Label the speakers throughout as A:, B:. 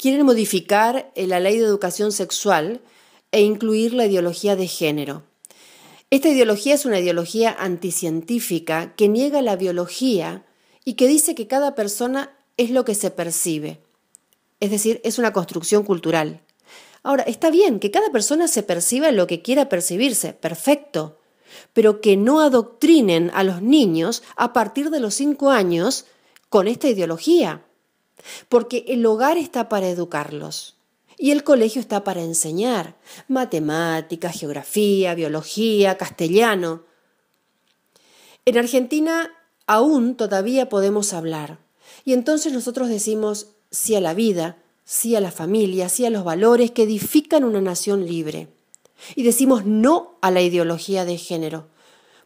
A: quieren modificar eh, la ley de educación sexual e incluir la ideología de género. Esta ideología es una ideología anticientífica que niega la biología y que dice que cada persona es lo que se percibe. Es decir, es una construcción cultural. Ahora, está bien que cada persona se perciba lo que quiera percibirse, perfecto, pero que no adoctrinen a los niños a partir de los cinco años con esta ideología porque el hogar está para educarlos y el colegio está para enseñar matemáticas, geografía, biología, castellano. En Argentina aún todavía podemos hablar y entonces nosotros decimos sí a la vida, sí a la familia, sí a los valores que edifican una nación libre. Y decimos no a la ideología de género,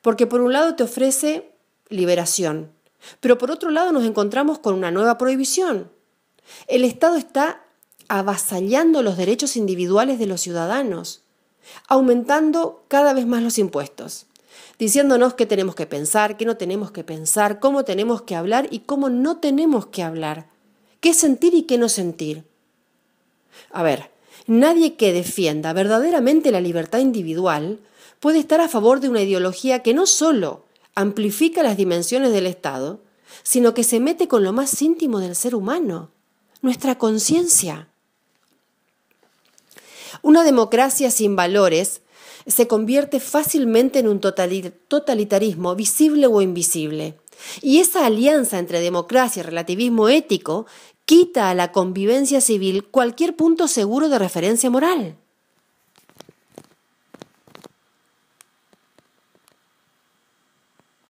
A: porque por un lado te ofrece liberación, pero por otro lado nos encontramos con una nueva prohibición, el Estado está avasallando los derechos individuales de los ciudadanos, aumentando cada vez más los impuestos, diciéndonos qué tenemos que pensar, qué no tenemos que pensar, cómo tenemos que hablar y cómo no tenemos que hablar, qué sentir y qué no sentir. A ver, nadie que defienda verdaderamente la libertad individual puede estar a favor de una ideología que no solo amplifica las dimensiones del Estado, sino que se mete con lo más íntimo del ser humano nuestra conciencia. Una democracia sin valores se convierte fácilmente en un totalitarismo visible o invisible. Y esa alianza entre democracia y relativismo ético quita a la convivencia civil cualquier punto seguro de referencia moral.